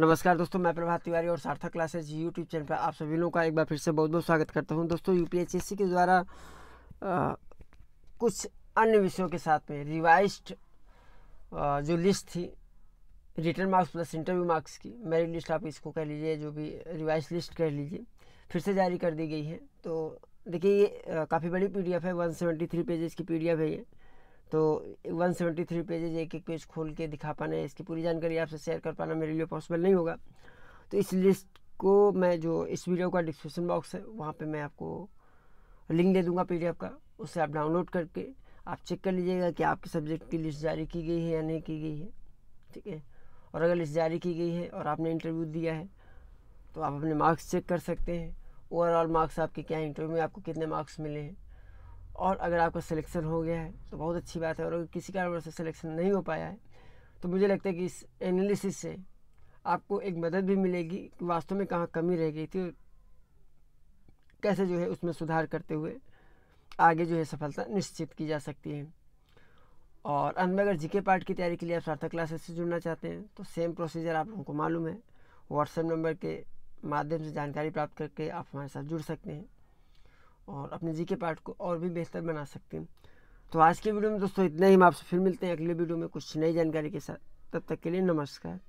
नमस्कार दोस्तों मैं प्रभात तिवारी और सार्थक क्लासेज यूट्यूब चैनल पर आप सभी लोगों का एक बार फिर से बहुत बहुत स्वागत करता हूं दोस्तों यूपीएचएससी के द्वारा कुछ अन्य विषयों के साथ में रिवाइज्ड जो लिस्ट थी return marks plus interview marks की मेरी लिस्ट आप इसको कह लीजिए जो भी रिवाइज लिस्ट कह लीजिए फिर से जारी कर दी गई है तो देखिए ये काफ़ी बड़ी पी है वन सेवेंटी थ्री पेजेस की पी है ये तो 173 पेजेज एक एक पेज खोल के दिखा पाना है इसकी पूरी जानकारी आपसे शेयर कर पाना मेरे लिए पॉसिबल नहीं होगा तो इस लिस्ट को मैं जो इस वीडियो का डिस्क्रिप्शन बॉक्स है वहाँ पे मैं आपको लिंक दे दूँगा पी का उसे आप डाउनलोड करके आप चेक कर लीजिएगा कि आपके सब्जेक्ट की लिस्ट जारी की गई है या नहीं की गई है ठीक है और अगर लिस्ट जारी की गई है और आपने इंटरव्यू दिया है तो आप अपने मार्क्स चेक कर सकते हैं ओवरऑल मार्क्स आपके क्या इंटरव्यू में आपको कितने मार्क्स मिले हैं और अगर आपका सिलेक्शन हो गया है तो बहुत अच्छी बात है और अगर किसी कारण से सिलेक्शन नहीं हो पाया है तो मुझे लगता है कि इस एनालिसिस से आपको एक मदद भी मिलेगी कि वास्तव में कहाँ कमी रह गई थी कैसे जो है उसमें सुधार करते हुए आगे जो है सफलता निश्चित की जा सकती है और अंत में अगर जीके पार्ट की तैयारी के लिए आप सार्थक क्लासेस से जुड़ना चाहते हैं तो सेम प्रोसीजर आप लोगों को मालूम है व्हाट्सएप नंबर के माध्यम से जानकारी प्राप्त करके आप हमारे साथ जुड़ सकते हैं और अपने जी के पार्ट को और भी बेहतर बना सकते हैं तो आज के वीडियो में दोस्तों इतना ही हम आपसे फिर मिलते हैं अगले वीडियो में कुछ नई जानकारी के साथ तब तक के लिए नमस्कार